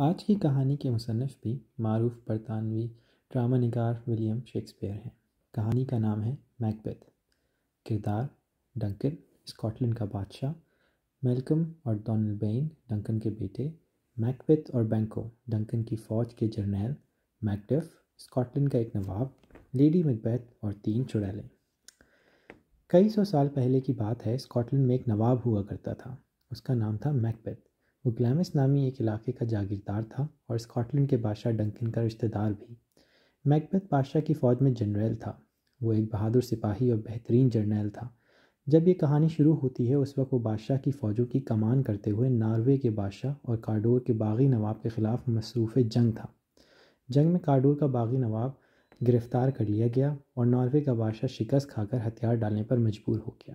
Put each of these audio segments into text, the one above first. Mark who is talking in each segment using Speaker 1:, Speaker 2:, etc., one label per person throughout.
Speaker 1: आज की कहानी के मुसनफ़ भी मरूफ बरतानवी ड्रामा नगार विलियम शेक्सपियर हैं कहानी का नाम है मैकबेथ किरदार डंकन स्कॉटलैंड का बादशाह मेलकम और डोनल्ड बेन डंकन के बेटे मैकबेथ और बैंको डंकन की फ़ौज के जर्नैल मैकडफ स्कॉटलैंड का एक नवाब लेडी मैकबैथ और तीन चुड़ैलें कई सौ साल पहले की बात है स्कॉटलैंड में एक नवाब हुआ करता था उसका नाम था मैकबेथ वो ग्लैमस नामी एक इलाके का जागीरदार था और स्कॉटलैंड के बादशाह डंकिन का रिश्तेदार भी मैकबेथ बादशाह की फ़ौज में जनरल था वो एक बहादुर सिपाही और बेहतरीन जर्नल था जब ये कहानी शुरू होती है उस वक्त वो बादशाह की फ़ौजों की कमान करते हुए नार्वे के बादशाह और कार्डोर के बागी नवाब के ख़िलाफ़ मसरूफ़ जंग था जंग में कार्डोर का बागी नवाब गिरफ़्तार कर लिया गया और नॉर्वे का बादशाह शिकस्त खाकर हथियार डालने पर मजबूर हो गया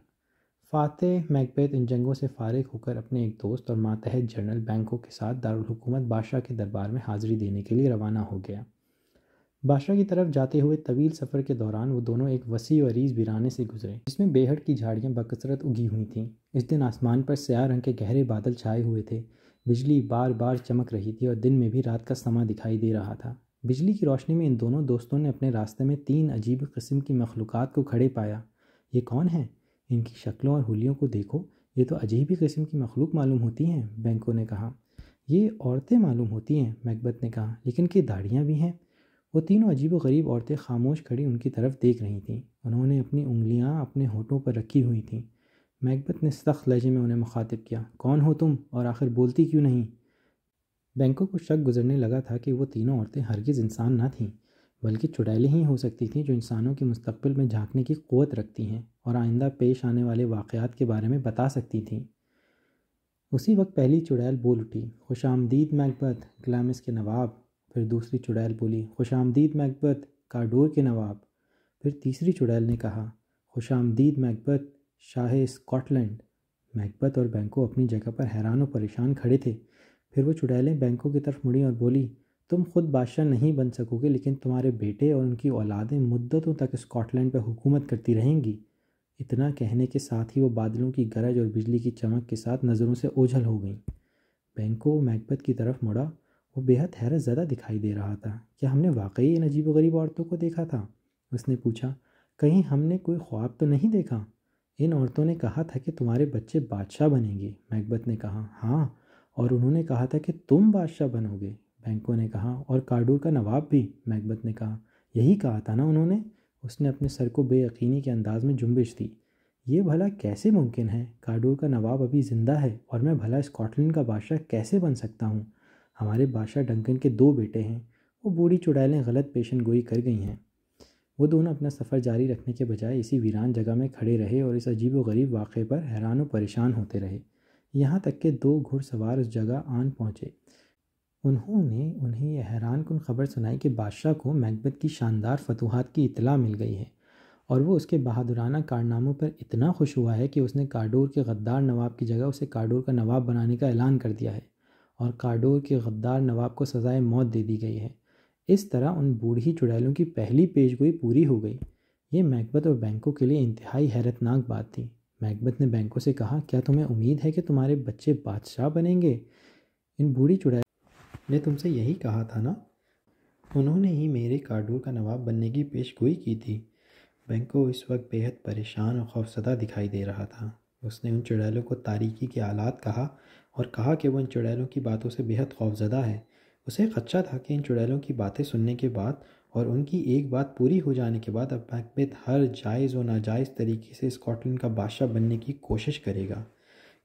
Speaker 1: फ़ातह मैकबेथ इन जंगों से फारिग होकर अपने एक दोस्त और मातहत जनरल बैंकों के साथ दारकूमत बादशाह के दरबार में हाज़िरी देने के लिए रवाना हो गया बादशाह की तरफ जाते हुए तवील सफ़र के दौरान वो दोनों एक वसी अरीज बिराने से गुजरे जिसमें बेहद की झाड़ियाँ बकसरत उगी हुई थीं इस दिन आसमान पर स्या रंग के गहरे बादल छाए हुए थे बिजली बार बार चमक रही थी और दिन में भी रात का समा दिखाई दे रहा था बिजली की रोशनी में इन दोनों दोस्तों ने अपने रास्ते में तीन अजीब किस्म की मखलूक़ात को खड़े पाया ये कौन है इनकी शक्लों और होलियों को देखो ये तो अजीब ही किस्म की मखलूक मालूम होती हैं बैंकों ने कहा ये औरतें मालूम होती हैं मैकबत ने कहा लेकिन कि दाढ़ियाँ भी हैं वो तीनों अजीब गरीब औरतें खामोश खड़ी उनकी तरफ देख रही थीं उन्होंने अपनी उंगलियाँ अपने होठों पर रखी हुई थीं मैकबत ने सख्त लहजे में उन्हें मुखातिब किया कौन हो तुम और आखिर बोलती क्यों नहीं बैंकों को शक गुजरने लगा था कि वो तीनों औरतें हरगिज़ इंसान ना थीं बल्कि चुड़ैलें ही हो सकती थी जो इंसानों के मुस्तबिल में झांकने की क़वत रखती हैं और आइंदा पेश आने वाले वाक़ात के बारे में बता सकती थी उसी वक्त पहली चुड़ैल बोल उठी खुश आमदीद मैकबत ग्लैमिस के नवाब फिर दूसरी चुड़ैल बोली खुश आमदीद मैकबत काडोर के नवाब फिर तीसरी चुड़ैल ने कहा खुश आमदीद मैकबत शाह स्कॉटलैंड मैकबत और बैंको अपनी जगह पर हैरान और परेशान खड़े थे फिर वो चुड़ैलें बैंकों की तरफ मुड़ी और बोली तुम खुद बादशाह नहीं बन सकोगे लेकिन तुम्हारे बेटे और उनकी औलादें मुद्दतों तक स्कॉटलैंड पर हुकूमत करती रहेंगी इतना कहने के साथ ही वो बादलों की गरज और बिजली की चमक के साथ नज़रों से ओझल हो गई बैंको मैकबत की तरफ मुड़ा वो बेहद हैरत ज़्यादा दिखाई दे रहा था क्या हमने वाकई इन अजीब गरीब औरतों को देखा था उसने पूछा कहीं हमने कोई ख्वाब तो नहीं देखा इन औरतों ने कहा था कि तुम्हारे बच्चे बादशाह बनेंगे मैकबत ने कहा हाँ और उन्होंने कहा था कि तुम बादशाह बनोगे बैंकों ने कहा और कार्डूर का नवाब भी मैकबत ने कहा यही कहा था ना उन्होंने उसने अपने सर को बेयकीनी के अंदाज में जुम्बिश दी ये भला कैसे मुमकिन है कार्डूर का नवाब अभी ज़िंदा है और मैं भला स्कॉटलैंड का बादशाह कैसे बन सकता हूँ हमारे बादशाह डंकन के दो बेटे हैं वो बूढ़ी चुड़ैलें गलत पेशन गोई कर गई हैं वो दोनों अपना सफ़र जारी रखने के बजाय इसी वीरान जगह में खड़े रहे और इस अजीब व गरीब वाक़े पर हैरान व परेशान होते रहे यहाँ तक के दो घुड़सवार उस जगह आन पहुँचे उन्होंने उन्हें यह हैरान कन खबर सुनाई कि बादशाह को मैकबत की शानदार फतूहत की इतला मिल गई है और वो उसके बहादुराना कारनामों पर इतना खुश हुआ है कि उसने काडोर के गद्दार नवाब की जगह उसे काडोर का नवाब बनाने का ऐलान कर दिया है और काडोर के गद्दार नवाब को सज़ाए मौत दे दी गई है इस तरह उन बूढ़ी चुड़ैलों की पहली पेशगोई पूरी हो गई ये मैकबत और बैंकों के लिए इंतहाई हैरतनाक बात थी मैकबत ने बैंकों से कहा क्या तुम्हें उम्मीद है कि तुम्हारे बच्चे बादशाह बनेंगे इन बूढ़ी चुड़ैल मैं तुमसे यही कहा था ना उन्होंने ही मेरे काडूर का नवाब बनने की पेशगोई की थी बैंको इस वक्त बेहद परेशान और खौफसदा दिखाई दे रहा था उसने उन चुड़ैलों को तारीकी के आलात कहा और कहा कि वह इन चुड़ैलों की बातों से बेहद खौफजदा है उसे खदशा अच्छा था कि इन चुड़ैलों की बातें सुनने के बाद और उनकी एक बात पूरी हो जाने के बाद अब मैकबेथ हर जायज़ और नाजायज़ तरीके से स्कॉटलैंड का बादशाह बनने की कोशिश करेगा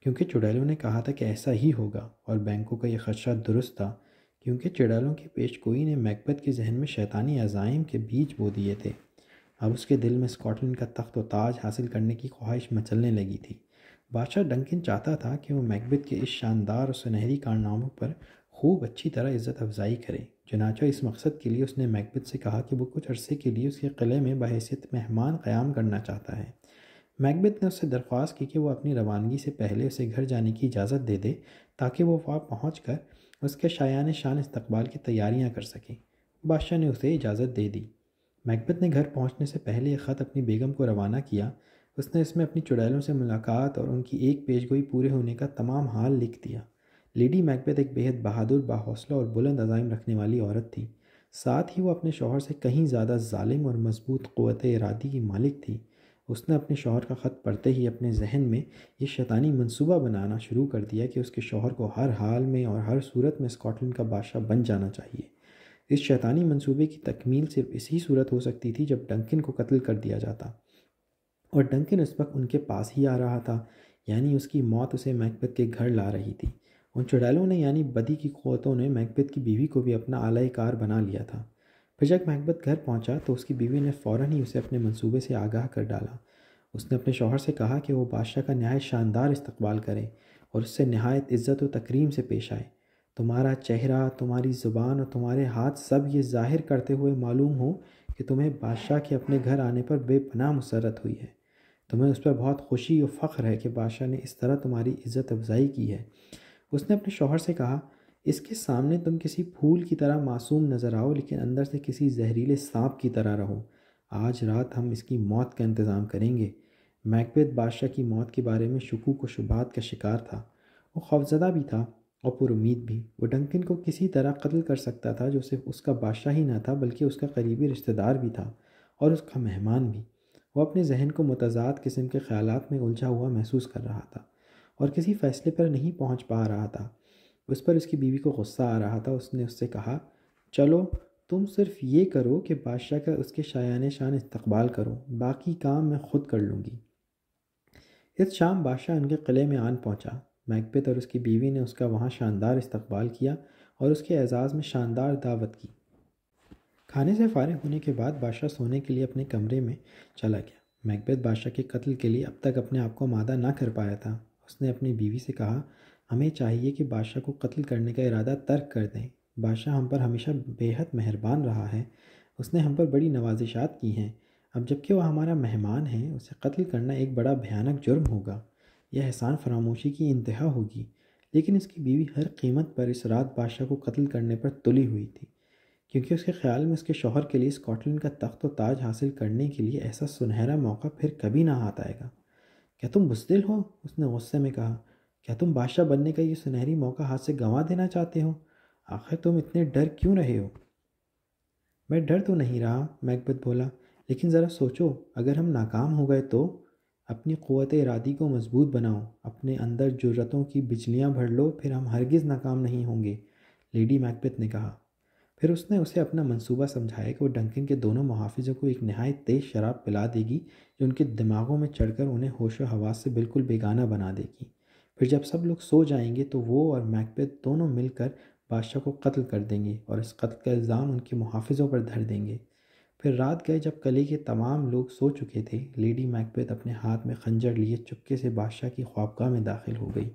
Speaker 1: क्योंकि चुड़ैलों ने कहा था कि ऐसा ही होगा और बैंकों का यह खदशा दुरुस्त था क्योंकि चिड़ालों की पेशगोई ने मैकबेथ के जहन में शैतानी अजाइम के बीच बो दिए थे अब उसके दिल में स्कॉटलैंड का तख्त व ताज हासिल करने की ख्वाहिश मचलने लगी थी बादशाह डंकिन चाहता था कि वह मैकबेथ के इस शानदार और सुनहरी कारनामों पर खूब अच्छी तरह इज़्ज़त अफजाई करे चनाचा इस मकसद के लिए उसने मैकबेथ से कहा कि वो कुछ अरसे के लिए उसके किले में बहसीत मेहमान क़्याम करना चाहता है मैकबेथ ने उससे दरख्वास्त की कि वह अपनी रवानगी से पहले उसे घर जाने की इजाज़त दे दे ताकि वह वहाँ पहुँच कर उसके शायान शान इस्तबाल की तैयारियाँ कर सकें बादशाह ने उसे इजाज़त दे दी मैकबत ने घर पहुँचने से पहले एक ख़त अपनी बेगम को रवाना किया उसने इसमें अपनी चुड़ैलों से मुलाकात और उनकी एक पेशगोई पूरे होने का तमाम हाल लिख दिया लेडी मैकबेथ एक बेहद बहादुर बाहौसला और बुलंद अजाइम रखने वाली औरत थी साथ ही वो अपने शोहर से कहीं ज़्यादा ालिम और मजबूत क़वत इरादी की मालिक थी उसने अपने शोहर का ख़त पढ़ते ही अपने जहन में ये शैतानी मंसूबा बनाना शुरू कर दिया कि उसके शोहर को हर हाल में और हर सूरत में स्कॉटलैंड का बादशाह बन जाना चाहिए इस शैतानी मंसूबे की तकमील सिर्फ इसी सूरत हो सकती थी जब डंकिन को कत्ल कर दिया जाता और डंकिन उस वक्त उनके पास ही आ रहा था यानी उसकी मौत उसे मैकबत के घर ला रही थी उन चुड़ैलों ने यानी बदी की क़वतों ने मैकबत की बीवी को भी अपना आलाकार कार बना लिया था फिर जब महकबत घर पहुंचा तो उसकी बीवी ने फ़ौरन ही उसे अपने मंसूबे से आगाह कर डाला उसने अपने शोहर से कहा कि वो बादशाह का नहायत शानदार इस्तकबाल करें और उससे नहायत इज़्ज़त व तकरीम से पेश आए तुम्हारा चेहरा तुम्हारी ज़ुबान और तुम्हारे हाथ सब ये जाहिर करते हुए मालूम हो कि तुम्हें बादशाह के अपने घर आने पर बेपनाह मुसरत हुई है तुम्हें उस पर बहुत खुशी और फ़ख्र है कि बादशाह ने इस तरह तुम्हारी इज़्ज़त अफजाई की है उसने अपने शोहर से कहा इसके सामने तुम किसी फूल की तरह मासूम नज़र आओ लेकिन अंदर से किसी जहरीले सांप की तरह रहो आज रात हम इसकी मौत का इंतज़ाम करेंगे मैकबेद बादशाह की मौत के बारे में शकूक व शुबात का शिकार था वो खौफजदा भी था और पुरुद भी वो डंकिन को किसी तरह कत्ल कर सकता था जो सिर्फ उसका बादशाह ही ना था बल्कि उसका करीबी रिश्तेदार भी था और उसका मेहमान भी वो अपने जहन को मतजाद किस्म के ख्याल में उलझा हुआ महसूस कर रहा था और किसी फ़ैसले पर नहीं पहुंच पा रहा था उस पर उसकी बीवी को गुस्सा आ रहा था उसने उससे कहा चलो तुम सिर्फ ये करो कि बादशाह का उसके शायान शान इस्तबाल करो बाकी काम मैं खुद कर लूँगी इस शाम बादशाह उनके किले में आन पहुँचा मैकबेत और उसकी बीवी ने उसका वहाँ शानदार इस्तबाल किया और उसके एजाज़ में शानदार दावत की खाने से फारग होने के बाद बादशाह सोने के लिए अपने कमरे में चला गया मैकबेत बादशाह के कत्ल के लिए अब तक अपने आप को मादा ना कर पाया था उसने अपनी बीवी से कहा हमें चाहिए कि बादशाह को कत्ल करने का इरादा तर्क कर दें बादशाह हम पर हमेशा बेहद मेहरबान रहा है उसने हम पर बड़ी नवाजिशात की हैं अब जबकि वह हमारा मेहमान है उसे कत्ल करना एक बड़ा भयानक जुर्म होगा यह एहसान फरामोशी की इंतहा होगी लेकिन उसकी बीवी हर कीमत पर इस रात बादशाह को कत्ल करने पर तुली हुई थी क्योंकि उसके ख्याल में उसके शोहर के लिए स्कॉटलैंड का तख्त व ताज हासिल करने के लिए ऐसा सुनहरा मौका फिर कभी ना हाथ आएगा क्या तुम बुजदिल हो उसने गुस्से में कहा क्या तुम बादशाह बनने का ये सुनहरी मौका हाथ से गंवा देना चाहते हो आखिर तुम इतने डर क्यों रहे हो मैं डर तो नहीं रहा मैकबत बोला लेकिन ज़रा सोचो अगर हम नाकाम हो गए तो अपनी क़वत इरादी को मजबूत बनाओ अपने अंदर जरूरतों की बिजलियाँ भर लो फिर हम हरगिज़ नाकाम नहीं होंगे लेडी मैकबेथ ने कहा फिर उसने उसे अपना मंसूबा समझाया कि वो डंकन के दोनों मुहाफिजों को एक नहायत तेज़ शराब पिला देगी जो उनके दिमागों में चढ़कर उन्हें होश व हवास से बिल्कुल बेगाना बना देगी फिर जब सब लोग सो जाएंगे तो वो और मैकबेथ दोनों मिलकर बादशाह को कत्ल कर देंगे और इस कत्ल का इल्ज़ाम उनके मुहाफ़ों पर धर देंगे फिर रात गए जब कले के तमाम लोग सो चुके थे लेडी मैकबेथ अपने हाथ में खंजर लिए चुपके से बादशाह की ख्वाबगाह में दाखिल हो गई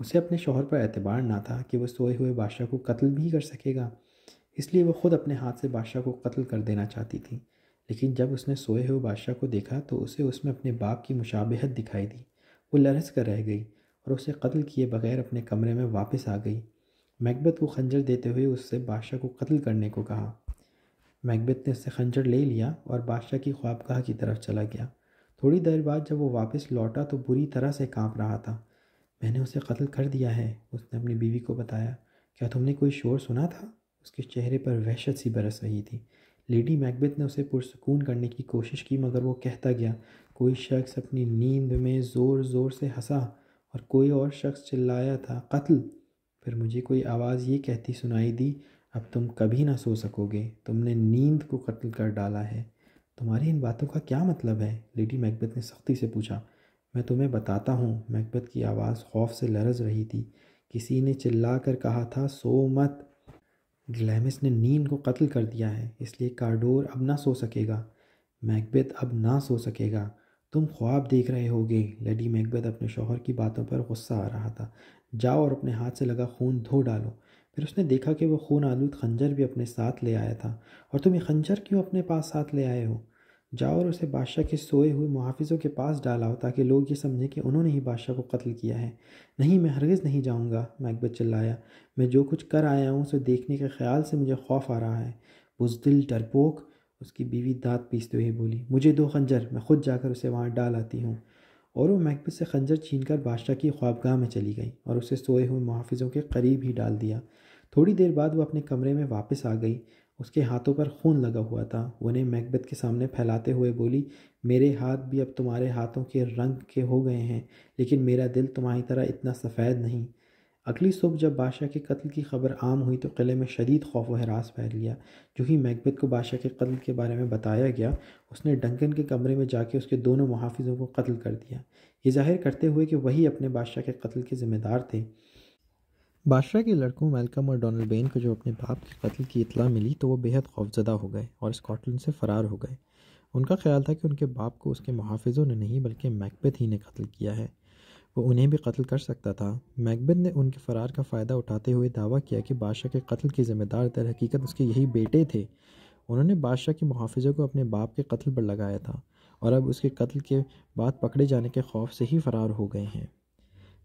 Speaker 1: उसे अपने शोहर पर एतबार ना था कि वह सोए हुए बादशाह को कत्ल भी कर सकेगा इसलिए वह ख़ुद अपने हाथ से बादशाह को कत्ल कर देना चाहती थी लेकिन जब उसने सोए हुए बादशाह को देखा तो उसे उसमें अपने बाप की मुशाबहत दिखाई दी वो लरस कर रह गई और उसे कत्ल किए बगैर अपने कमरे में वापस आ गई मैकबेथ को खंजर देते हुए उससे बादशाह को कत्ल करने को कहा मैकबेथ ने उससे खंजर ले लिया और बादशाह की ख्वाबगाह की तरफ चला गया थोड़ी देर बाद जब वो वापस लौटा तो बुरी तरह से कांप रहा था मैंने उसे कत्ल कर दिया है उसने अपनी बीवी को बताया क्या तुमने कोई शोर सुना था उसके चेहरे पर वहशत सी बरस रही थी लेडी मैकबेथ ने उसे पुरसकून करने की कोशिश की मगर वो कहता गया कोई शख्स अपनी नींद में ज़ोर ज़ोर से हंसा और कोई और शख्स चिल्लाया था कत्ल फिर मुझे कोई आवाज़ ये कहती सुनाई दी अब तुम कभी ना सो सकोगे तुमने नींद को कत्ल कर डाला है तुम्हारी इन बातों का क्या मतलब है लेडी मैकबेथ ने सख्ती से पूछा मैं तुम्हें बताता हूँ मैकबेथ की आवाज़ खौफ से लरज रही थी किसी ने चिल्ला कर कहा था सो मत ग्लैमिस ने नीन को कत्ल कर दिया है इसलिए कार्डोर अब ना सो सकेगा मैकबेथ अब ना सो सकेगा तुम ख्वाब देख रहे होगे लेडी मैकबेथ अपने शोहर की बातों पर गुस्सा आ रहा था जाओ और अपने हाथ से लगा खून धो डालो फिर उसने देखा कि वह खून आलूद खंजर भी अपने साथ ले आया था और तुम ये खंजर क्यों अपने पास साथ ले आए हो जाओ और उसे बादशाह के सोए हुए मुहाफिजों के पास डालाओ ताकि लोग ये समझें कि उन्होंने ही बादशाह को कत्ल किया है नहीं मैं हरगिज़ नहीं जाऊँगा मैकबत चिल्लाया मैं जो कुछ कर आया हूँ उसे देखने के ख्याल से मुझे खौफ आ रहा है बुजदिल डरपोक उसकी बीवी दाँत पीसते हुए बोली मुझे दो खंजर मैं खुद जाकर उसे वहाँ डाल आती हूँ और वो मैकबत से खंजर कर बादशाह की ख्वाबगाह में चली गई और उसे सोए हुए मुहाफिजों के करीब ही डाल दिया थोड़ी देर बाद वो अपने कमरे में वापस आ गई उसके हाथों पर खून लगा हुआ था उन्हें मैकबेत के सामने फैलाते हुए बोली मेरे हाथ भी अब तुम्हारे हाथों के रंग के हो गए हैं लेकिन मेरा दिल तुम्हारी तरह इतना सफ़ेद नहीं अगली सुबह जब बादशाह के कत्ल की खबर आम हुई तो किले में शदीद खौफ व हरास फैल गया जो ही मैकबेत को बादशाह के कत्ल के बारे में बताया गया उसने डंकन के कमरे में जाके उसके दोनों मुहाफिजों को कत्ल कर दिया ये जाहिर करते हुए कि वही अपने बादशाह के कत्ल के ज़िम्मेदार थे बादशाह के लड़कों मेलकम और डोनल्ड बेन को जो अपने बाप के कत्ल की इतला मिली तो वो बेहद खौफजदा हो गए और स्कॉटलैंड से फ़रार हो गए उनका ख्याल था कि उनके बाप को उसके मुहाफ़ों ने नहीं बल्कि मैकबेथ ही ने कत्ल किया है वो उन्हें भी कत्ल कर सकता था मैकबेथ ने उनके फ़रार का फ़ायदा उठाते हुए दावा किया कि बादशाह के कत्ल की ज़िम्मेदार दर हकीकत उसके यही बेटे थे उन्होंने बादशाह के मुहाफ़ों को अपने बाप के कत्ल पर लगाया था और अब उसके कत्ल के बाद पकड़े जाने के खौफ से ही फ़रार हो गए हैं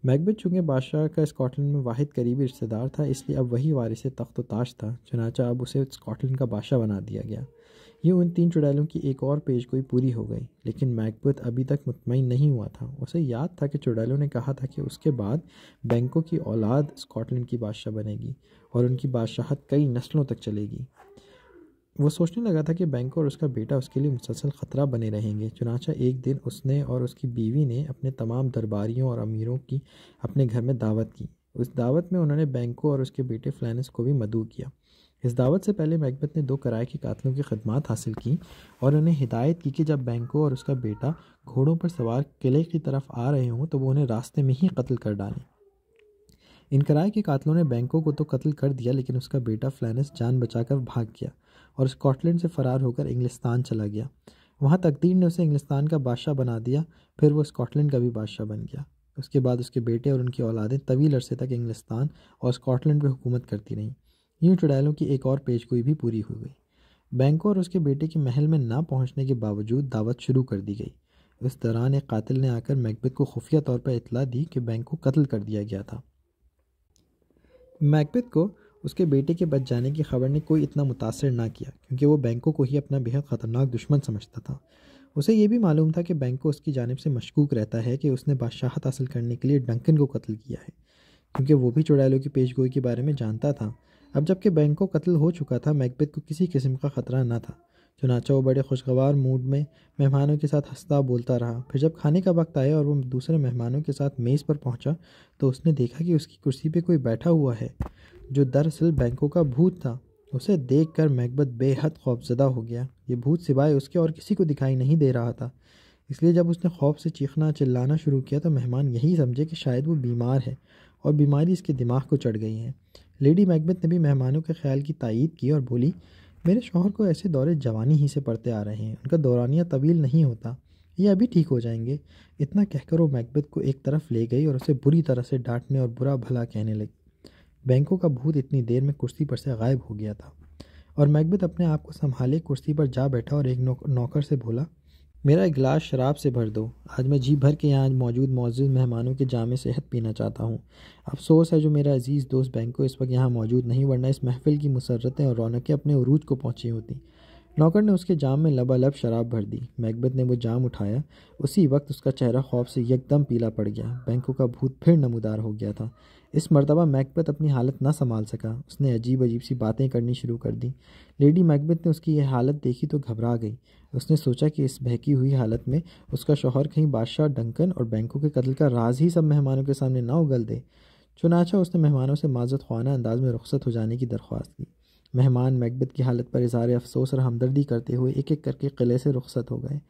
Speaker 1: मैकबेथ चूँकि बादशाह का स्कॉटलैंड में वाहिद करीबी रिश्तेदार था इसलिए अब वही वारिस तख्त ताज था चनाचा अब उसे स्कॉटलैंड का बादशाह बना दिया गया ये उन तीन चुड़ैलों की एक और कोई पूरी हो गई लेकिन मैकबेथ अभी तक मुतमिन नहीं हुआ था उसे याद था कि चुड़ैलों ने कहा था कि उसके बाद बैंकों की औलाद स्कॉटलैंड की बादशाह बनेगी और उनकी बादशाहत कई नस्लों तक चलेगी वो सोचने लगा था कि बैंक और उसका बेटा उसके लिए मुसलसल ख़तरा बने रहेंगे चुनाचा एक दिन उसने और उसकी बीवी ने अपने तमाम दरबारियों और अमीरों की अपने घर में दावत की उस दावत में उन्होंने बैंको और उसके बेटे फ्लैनस को भी मदू किया इस दावत से पहले मैकबत ने दो कराए के कातलों की खदमात हासिल की और उन्हें हिदायत की कि जब बैंको और उसका बेटा घोड़ों पर सवार किले की तरफ आ रहे हों तो वो उन्हें रास्ते में ही कत्ल कर डालें इन कराए के कातलों ने बैंको को तो कत्ल कर दिया लेकिन उसका बेटा फ्लैनस जान बचाकर भाग गया और स्कॉटलैंड से फरार होकर इंग्लिस्तान चला गया वहाँ तकदीर ने उसे इंग्लिस्तान का बादशाह बना दिया फिर वो स्कॉटलैंड का भी बादशाह बन गया उसके बाद उसके बेटे और उनकी औलादें तवील अरसे तक इंग्लिस्तान और स्कॉटलैंड पर हुकूमत करती रहीं यूँ चुड़ैलों की एक और पेशगोई भी पूरी हो गई बैंको और उसके बेटे के महल में ना पहुँचने के बावजूद दावत शुरू कर दी गई उस दौरान एक कातिल ने आकर मैकबेथ को खुफिया तौर पर इतला दी कि बैंक को कत्ल कर दिया गया था मैकबेथ को उसके बेटे के बच जाने की खबर ने कोई इतना मुतासर ना किया क्योंकि वो बैंकों को ही अपना बेहद ख़तरनाक दुश्मन समझता था उसे यह भी मालूम था कि बैंकों उसकी जानब से मशकूक रहता है कि उसने बादशाहत हासिल करने के लिए डंकन को कत्ल किया है क्योंकि वो भी चुड़ैलों की पेशगोई के बारे में जानता था अब जबकि को कत्ल हो चुका था मैकबेद को किसी किस्म का ख़तरा ना था चुनाचा वो बड़े खुशगवार मूड में मेहमानों के साथ हंसता बोलता रहा फिर जब खाने का वक्त आया और वो दूसरे मेहमानों के साथ मेज़ पर पहुंचा तो उसने देखा कि उसकी कुर्सी पे कोई बैठा हुआ है जो दरअसल बैंकों का भूत था उसे देखकर मैकबत बेहद खौफजदा हो गया ये भूत सिवाय उसके और किसी को दिखाई नहीं दे रहा था इसलिए जब उसने खौफ से चीखना चिल्लाना शुरू किया तो मेहमान यही समझे कि शायद वो बीमार है और बीमारी इसके दिमाग को चढ़ गई है लेडी मैकबत ने भी मेहमानों के ख्याल की तइद की और बोली मेरे शोहर को ऐसे दौरे जवानी ही से पड़ते आ रहे हैं उनका दौरानिया तवील नहीं होता ये अभी ठीक हो जाएंगे इतना कहकर वो मैकबत को एक तरफ ले गई और उसे बुरी तरह से डांटने और बुरा भला कहने लगी बैंकों का भूत इतनी देर में कुर्सी पर से गायब हो गया था और मैकबेथ अपने आप को संभाले कुर्सी पर जा बैठा और एक नौकर से बोला मेरा एक गिलास शराब से भर दो आज मैं जी भर के यहाँ मौजूद मौजूद मेहमानों के जाम सेहत पीना चाहता हूँ अफसोस है जो मेरा अजीज़ दोस्त बैंको इस वक्त यहाँ मौजूद नहीं वरना इस महफिल की मुसरतें और रौनकें अपने उरूज को पहुँची होती नौकर ने उसके जाम में लबालब शराब भर दी मैकबेथ ने वो जाम उठाया उसी वक्त उसका चेहरा खौफ से यकदम पीला पड़ गया बैंकों का भूत फिर नमदार हो गया था इस मरतबा मैकबेथ अपनी हालत ना संभाल सका उसने अजीब अजीब सी बातें करनी शुरू कर दी लेडी मैकबेथ ने उसकी यह हालत देखी तो घबरा गई उसने सोचा कि इस बहकी हुई हालत में उसका शोहर कहीं बादशाह डंकन और बैंकों के कत्ल का राज ही सब मेहमानों के सामने ना उगल दे चुनाचा उसने मेहमानों से माजत खाना अंदाज में रुख्सत हो जाने की दरख्वास्त की मेहमान मैकबेथ की हालत पर इजहार अफसोस और हमदर्दी करते हुए एक एक करके किले से रुख्सत हो गए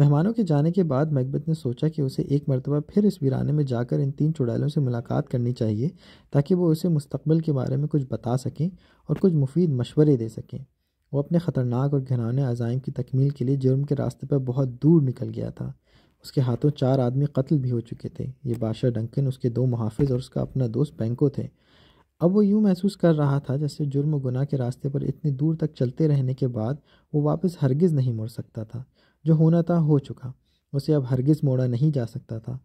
Speaker 1: मेहमानों के जाने के बाद मैकबेथ ने सोचा कि उसे एक मरतबा फिर इस वीराने में जाकर इन तीन चुड़ैलों से मुलाकात करनी चाहिए ताकि वो उसे मुस्तबिल के बारे में कुछ बता सकें और कुछ मुफीद मशवरे दे सकें वो अपने ख़तरनाक और घिनौने अजाइम की तकमील के लिए जुर्म के रास्ते पर बहुत दूर निकल गया था उसके हाथों चार आदमी कत्ल भी हो चुके थे ये बादशाह डंकन उसके दो मुहाफ़ और उसका अपना दोस्त बैंको थे अब वो यूँ महसूस कर रहा था जैसे जुर्म गुना के रास्ते पर इतनी दूर तक चलते रहने के बाद वो वापस हरगिज़ नहीं मुड़ सकता था जो होना था हो चुका उसे अब हरगिज़ मोड़ा नहीं जा सकता था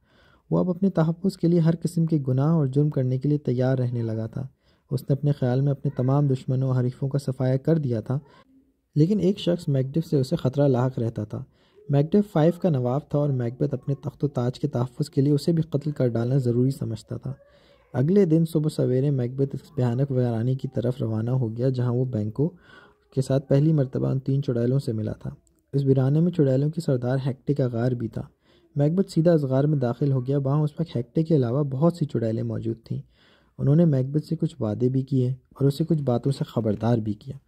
Speaker 1: वो अब अपने तहफ़ के लिए हर किस्म के गुनाह और जुर्म करने के लिए तैयार रहने लगा था उसने अपने ख्याल में अपने तमाम दुश्मनों और हरीफों का सफाया कर दिया था लेकिन एक शख्स मैगडिफ से उसे ख़तरा लाक रहता था मैगडिफ फाइव का नवाब था और मैगबत अपने तख्त ताज के तहफ़ के लिए उसे भी कत्ल कर डालना ज़रूरी समझता था अगले दिन सुबह सवेरे मैगबत इस भयानक वारानी की तरफ रवाना हो गया जहाँ वो बैंकों के साथ पहली मरतबा उन तीन चुड़ैलों से मिला था इस वीराने में चुड़ैलों के सरदार हैक्टे का गार भी था मैकबथ सीधा इस गार में दाखिल हो गया वहाँ उस वक्त हैक्टे के अलावा बहुत सी चुड़ैलें मौजूद थीं उन्होंने मैकबथ से कुछ वादे भी किए और उसे कुछ बातों से ख़बरदार भी किया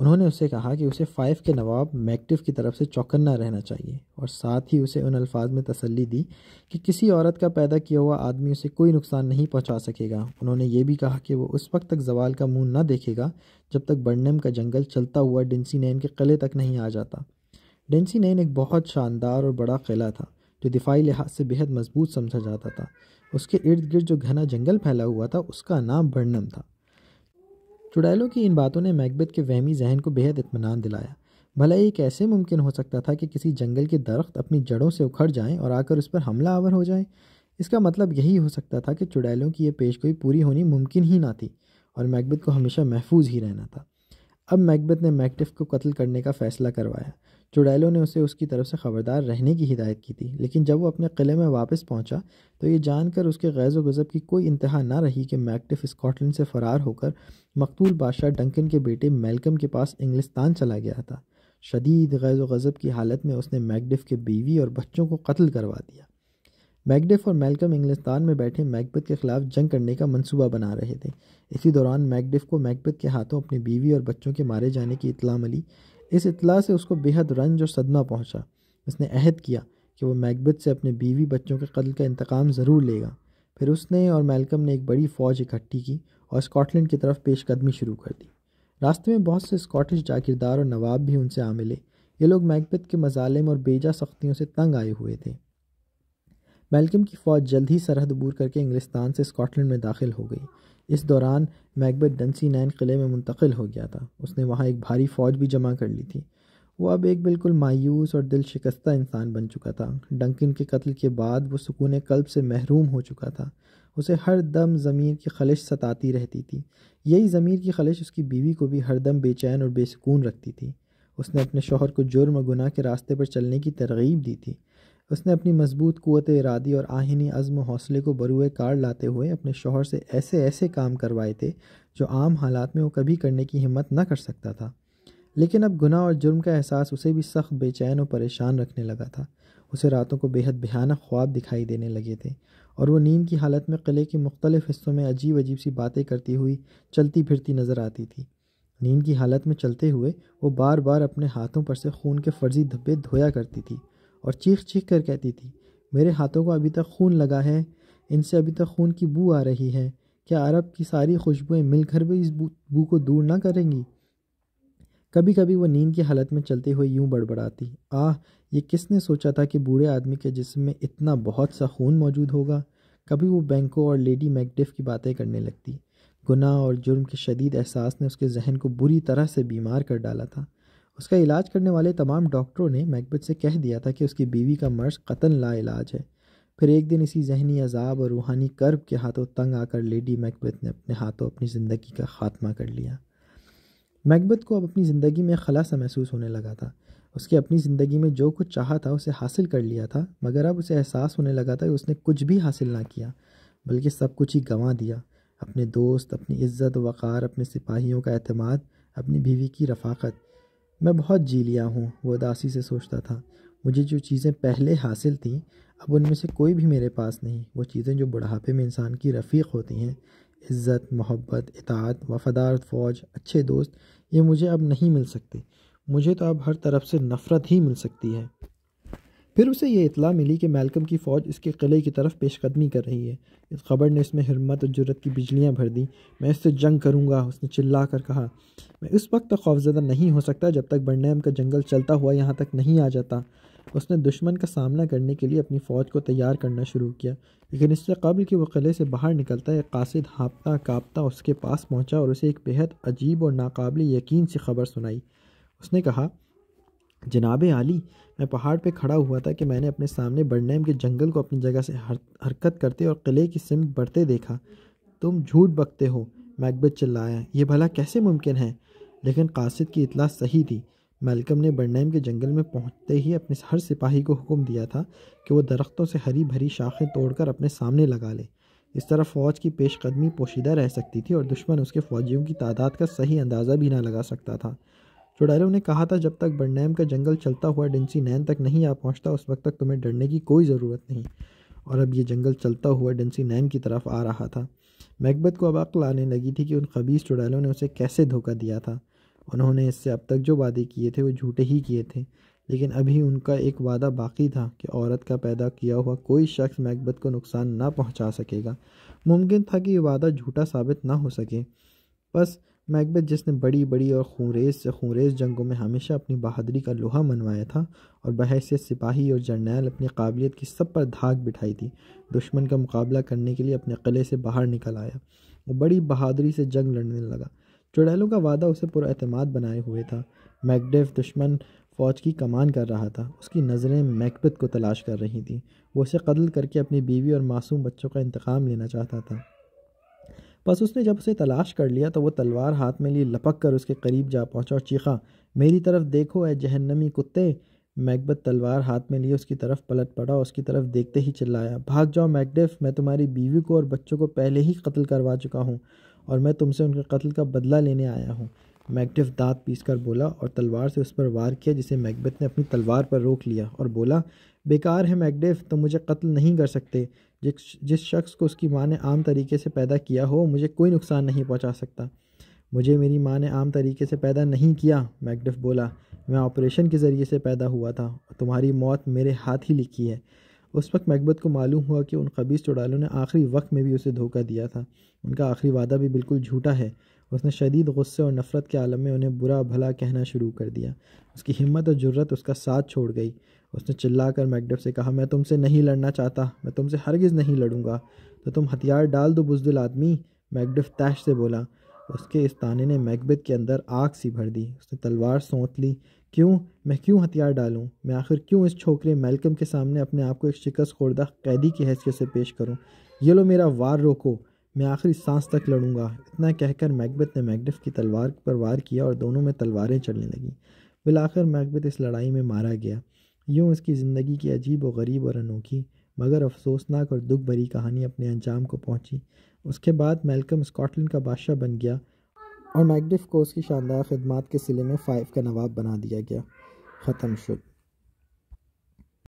Speaker 1: उन्होंने उससे कहा कि उसे फ़ाइफ के नवाब मैक्टिव की तरफ से चौकन्ना रहना चाहिए और साथ ही उसे उन अल्फाज में तसल्ली दी कि किसी औरत का पैदा किया हुआ आदमी उसे कोई नुकसान नहीं पहुंचा सकेगा उन्होंने ये भी कहा कि वो उस वक्त तक जवाल का मुंह न देखेगा जब तक बर्नम का जंगल चलता हुआ डिन्सी नैन के कले तक नहीं आ जाता डेंसी नैन एक बहुत शानदार और बड़ा किला था जो दिफाई लिहाज से बेहद मजबूत समझा जाता था उसके इर्द गिर्द जो घना जंगल फैला हुआ था उसका नाम बर्नम था चुड़ैलों की इन बातों ने मैकबेथ के वहमी जहन को बेहद इतमान दिलाया भला ये कैसे मुमकिन हो सकता था कि किसी जंगल के दरख्त अपनी जड़ों से उखड़ जाएं और आकर उस पर हमला आवर हो जाए इसका मतलब यही हो सकता था कि चुड़ैलों की यह पेशगोई पूरी होनी मुमकिन ही ना थी और मैकबेथ को हमेशा महफूज ही रहना था अब मैकबेथ ने मैकटिफ को कत्ल करने का फैसला करवाया चुड़ैलों ने उसे उसकी तरफ से ख़बरदार रहने की हिदायत की थी लेकिन जब वो अपने किले में वापस पहुंचा तो ये जानकर उसके गैज़ गज़ब की कोई इंतहा ना रही कि मैक्टिफ स्कॉटलैंड से फ़रार होकर मकतूल बादशाह डंकन के बेटे मेलकम के पास इंग्लिस्तान चला गया था शदीद गैज़ गज़ब की हालत में उसने मैगडिफ के बीवी और बच्चों को कत्ल करवा दिया मैगडिफ और मेलकम इंग्लिस्तान में बैठे मैगबत के ख़िलाफ़ जंग करने का मंसूबा बना रहे थे इसी दौरान मैगडिफ को मैगबत के हाथों अपनी बीवी और बच्चों के मारे जाने की इतला मिली इस इतला से उसको बेहद रंज और सदमा पहुंचा उसने अहद किया कि वह मैकबेथ से अपने बीवी बच्चों के कत्ल का इंतकाम ज़रूर लेगा फिर उसने और मेलकम ने एक बड़ी फ़ौज इकट्ठी की और स्कॉटलैंड की तरफ पेशकदमी शुरू कर दी रास्ते में बहुत से स्कॉटिश जागीरदार और नवाब भी उनसे आ मिले ये लोग मैकबेथ के मजालम और बेजा सख्तियों से तंग आए हुए थे मेलकम की फ़ौज जल्द ही सरहद बूर करके इंग्लिस्तान से स्कॉटलैंड में दाखिल हो गई इस दौरान मैकबेट डंसी नैन किले में मुंतकिल हो गया था उसने वहाँ एक भारी फ़ौज भी जमा कर ली थी वो अब एक बिल्कुल मायूस और दिल शिकस्ता इंसान बन चुका था डंकिन के कत्ल के बाद वो सुकून कल्ब से महरूम हो चुका था उसे हर दम ज़मीर की खलिश सताती रहती थी यही ज़मीर की खलिश उसकी बीवी को भी हर दम बेचैन और बेसकून रखती थी उसने अपने शोहर को जुर्म और गुनाह के रास्ते पर चलने की तरगीब दी थी उसने अपनी मजबूत क़वत इरादी और आहिनी अज़म हौसले को बरुए कार लाते हुए अपने शोहर से ऐसे ऐसे काम करवाए थे जो आम हालात में वो कभी करने की हिम्मत न कर सकता था लेकिन अब गुनाह और जुर्म का एहसास उसे भी सख्त बेचैन और परेशान रखने लगा था उसे रातों को बेहद भयानक ख्वाब दिखाई देने लगे थे और वो नींद की हालत में क़िले के मुख्तलिफ़ हिस्सों में अजीब अजीब सी बातें करती हुई चलती फिरती नज़र आती थी नींद की हालत में चलते हुए वो बार बार अपने हाथों पर से खून के फर्जी धब्बे धोया करती थी और चीख चीख कर कहती थी मेरे हाथों को अभी तक खून लगा है इनसे अभी तक खून की बू आ रही है क्या अरब की सारी खुशबुएं मिलकर भी इस बू को दूर ना करेंगी कभी कभी वह नींद की हालत में चलते हुए यूं बड़बड़ाती आह ये किसने सोचा था कि बूढ़े आदमी के जिसम में इतना बहुत सा खून मौजूद होगा कभी वो बैंको और लेडी मैकडिफ की बातें करने लगती गुनाह और जुर्म के शदीद एहसास ने उसके जहन को बुरी तरह से बीमार कर डाला था उसका इलाज करने वाले तमाम डॉक्टरों ने मैकबेथ से कह दिया था कि उसकी बीवी का मर्ज कतन ला इलाज है फिर एक दिन इसी जहनी अजाब और रूहानी कर्ब के हाथों तंग आकर लेडी मैकबेथ ने अपने हाथों अपनी ज़िंदगी का ख़ात्मा कर लिया मैकबेथ को अब अपनी ज़िंदगी में खलासा महसूस होने लगा था उसके अपनी ज़िंदगी में जो कुछ चाहा था उसे हासिल कर लिया था मगर अब उसे एहसास होने लगा था कि उसने कुछ भी हासिल ना किया बल्कि सब कुछ ही गंवा दिया अपने दोस्त अपनी इज़्ज़त वक़ार अपने सिपाहियों का अतमाद अपनी बीवी की रफाकत मैं बहुत जी लिया हूँ वो उदासी से सोचता था मुझे जो चीज़ें पहले हासिल थीं अब उनमें से कोई भी मेरे पास नहीं वो चीज़ें जो बुढ़ापे में इंसान की रफ़ीक होती हैं इज़्ज़त मोहब्बत इतात वफ़ादार फ़ौज अच्छे दोस्त ये मुझे अब नहीं मिल सकते मुझे तो अब हर तरफ से नफ़रत ही मिल सकती है फिर उसे यह इतला मिली कि मेलकम की फ़ौज इसके किले की तरफ पेशकदमी कर रही है इस खबर ने इसमें हिम्मत और जुरत की बिजलियाँ भर दी मैं इससे जंग करूँगा उसने चिल्ला कर कहा मैं उस वक्त तक खौफजदा नहीं हो सकता जब तक बरनैम का जंगल चलता हुआ यहाँ तक नहीं आ जाता उसने दुश्मन का सामना करने के लिए अपनी फ़ौज को तैयार करना शुरू किया लेकिन इससे कबल कि वह किले से बाहर निकलता एक कासिद हाँपता काँपता उसके पास पहुँचा और उसे एक बेहद अजीब और नाकबिल यकीन सी खबर सुनाई उसने कहा जनाब आली मैं पहाड़ पे खड़ा हुआ था कि मैंने अपने सामने बड़नेम के जंगल को अपनी जगह से हर, हरकत करते और किले की सिमत बढ़ते देखा तुम झूठ बकते हो मैकबेथ चिल्लाया ये भला कैसे मुमकिन है लेकिन कासिद की इतला सही थी मैलकम ने बड़नेम के जंगल में पहुंचते ही अपने हर सिपाही को हुक्म दिया था कि वह दरख्तों से हरी भरी शाखें तोड़कर अपने सामने लगा ले इस तरह फ़ौज की पेशकदमी पोशीदा रह सकती थी और दुश्मन उसके फ़ौजियों की तादाद का सही अंदाज़ा भी ना लगा सकता था चुड़ैलों ने कहा था जब तक बडनैम का जंगल चलता हुआ डिंसी नैन तक नहीं आ पहुंचता उस वक्त तक तुम्हें डरने की कोई ज़रूरत नहीं और अब ये जंगल चलता हुआ डिंसी नैन की तरफ आ रहा था मैकबत को अब अक्ल आने लगी थी कि उन खबीस चुड़ैलों ने उसे कैसे धोखा दिया था उन्होंने इससे अब तक जो वादे किए थे वो झूठे ही किए थे लेकिन अभी उनका एक वादा बाकी था कि औरत का पैदा किया हुआ कोई शख्स मैकबत को नुकसान ना पहुंचा सकेगा मुमकिन था कि ये वादा झूठा साबित ना हो सके बस मैकबेथ जिसने बड़ी बड़ी और खूरेज से खूरेज जंगों में हमेशा अपनी बहादरी का लोहा मनवाया था और बहसीत सिपाही और जर्नैल अपनी काबिलियत की सब पर धाक बिठाई थी दुश्मन का मुकाबला करने के लिए अपने किले से बाहर निकल आया वो बड़ी बहादुरी से जंग लड़ने लगा चुड़ैलों का वादा उसे पुरातमाद बनाए हुए था मैकडेफ दुश्मन फ़ौज की कमान कर रहा था उसकी नज़रें मैकबेथ को तलाश कर रही थीं वो उसे कत्ल करके अपनी बीवी और मासूम बच्चों का इंतकाम लेना चाहता था बस उसने जब उसे तलाश कर लिया तो वो तलवार हाथ में लिए लपक कर उसके करीब जा पहुंचा और चीखा मेरी तरफ देखो ए जहन्नमी कुत्ते मैकबत तलवार हाथ में लिए उसकी तरफ पलट पड़ा और उसकी तरफ देखते ही चिल्लाया भाग जाओ मैकडेफ मैं तुम्हारी बीवी को और बच्चों को पहले ही कत्ल करवा चुका हूँ और मैं तुमसे उनके कत्ल का बदला लेने आया हूँ मैगडिफ दांत पीस कर बोला और तलवार से उस पर वार किया जिसे मैकबेथ ने अपनी तलवार पर रोक लिया और बोला बेकार है मैगडिफ तुम तो मुझे कत्ल नहीं कर सकते जिस जिस शख्स को उसकी माँ ने आम तरीके से पैदा किया हो मुझे कोई नुकसान नहीं पहुँचा सकता मुझे मेरी माँ ने आम तरीके से पैदा नहीं किया मैगडिफ बोला मैं ऑपरेशन के ज़रिए से पैदा हुआ था तुम्हारी मौत मेरे हाथ ही लिखी है उस वक्त मकबत को मालूम हुआ कि उन कबीस चुड़ालों ने आखिरी वक्त में भी उसे धोखा दिया था उनका आखिरी वादा भी बिल्कुल झूठा है उसने शदीद गुस्से और नफ़रत के आलम में उन्हें बुरा भला कहना शुरू कर दिया उसकी हिम्मत और जरूरत उसका साथ छोड़ गई उसने चिल्ला कर मैकडफ से कहा मैं तुमसे नहीं लड़ना चाहता मैं तुमसे हरगिज़ नहीं लड़ूंगा तो तुम हथियार डाल दो बुजदिल आदमी मैकडफ तैश से बोला उसके इस ताने ने मैकबेथ के अंदर आग सी भर दी उसने तलवार सौंत ली क्यों मैं क्यों हथियार डालूं मैं आखिर क्यों इस छोकरे मेलकम के सामने अपने आप को एक शिकस्त खोरदा कैदी की हैसियत से पेश करूं ये लो मेरा वार रोको मैं आखिरी सांस तक लड़ूंगा इतना कहकर मैकबेथ ने मैगडिफ की तलवार पर वार किया और दोनों में तलवारें चलने लगीं बिलाखिर मैकबेथ इस लड़ाई में मारा गया यूँ उसकी ज़िंदगी की अजीब और गरीब और अनोखी मगर अफसोसनाक और दुख भरी कहानी अपने अंजाम को पहुंची उसके बाद मेलकम स्कॉटलैंड का बादशाह बन गया और मैगडिफ को उसकी शानदार खदमात के सिले में फ़ाइव का नवाब बना दिया गया ख़त्म शुद्ध